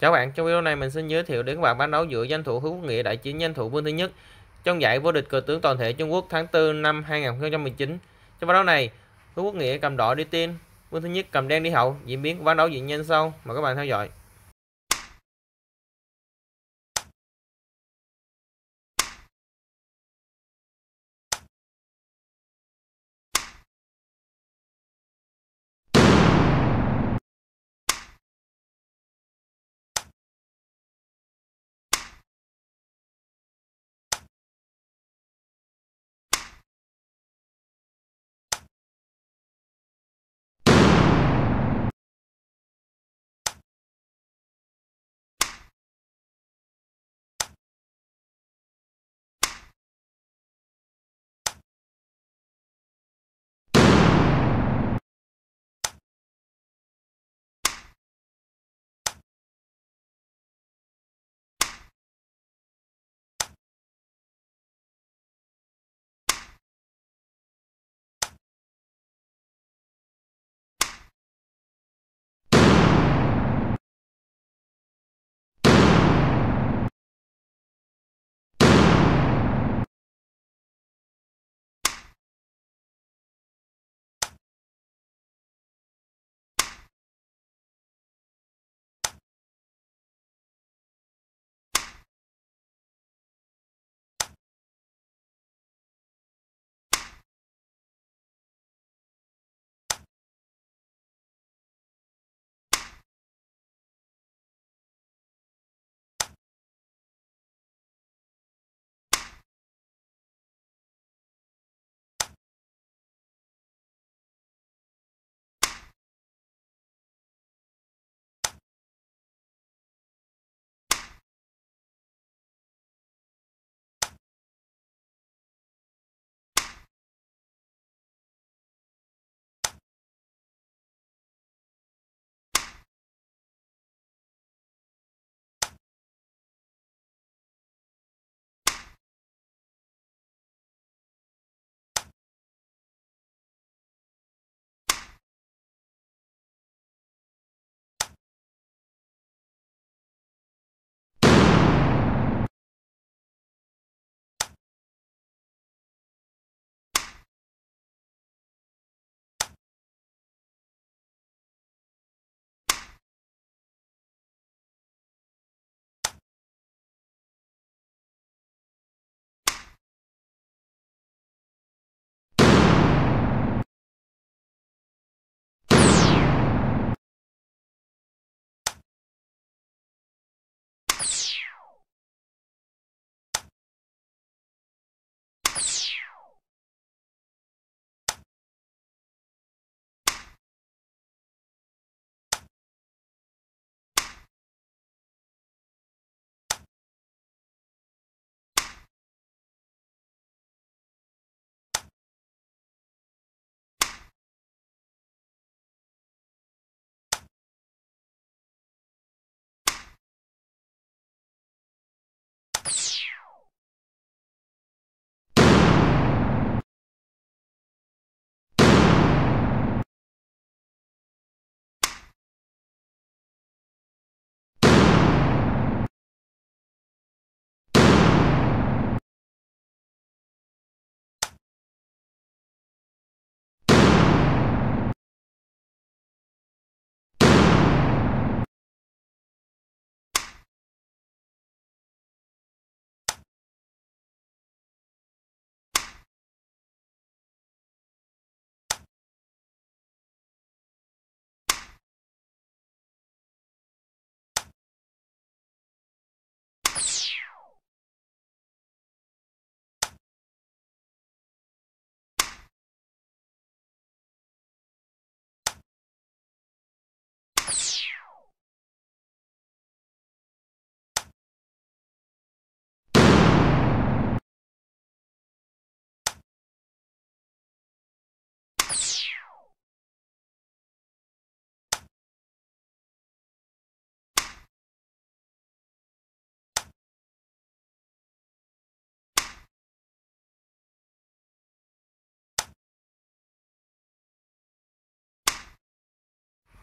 Chào các bạn, trong video này mình xin giới thiệu đến các bạn bán đấu giữa danh thủ Hữu Nghĩa đại chiến danh thủ Vương Thứ Nhất trong giải vô địch cờ tướng toàn thể Trung Quốc tháng 4 năm 2019. Trong bán đấu này, Hữu Quốc Nghĩa cầm đỏ đi tiên, Vương Thứ Nhất cầm đen đi hậu, diễn biến của bán đấu diễn nhanh sau. mà các bạn theo dõi.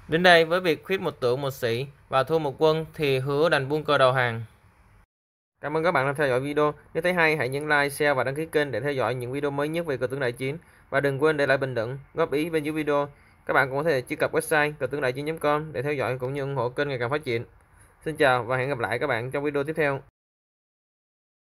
Đến đây với việc khuyết một tượng một sĩ và thua một quân thì hứa đành buông cờ đầu hàng. Cảm ơn các bạn đã theo dõi video. Nếu thấy hay hãy nhấn like, share và đăng ký kênh để theo dõi những video mới nhất về cờ tướng đại chiến. Và đừng quên để lại bình luận, góp ý bên dưới video. Các bạn cũng có thể truy cập website cờ tướng đại chiến.com để theo dõi cũng như ủng hộ kênh ngày càng phát triển. Xin chào và hẹn gặp lại các bạn trong video tiếp theo.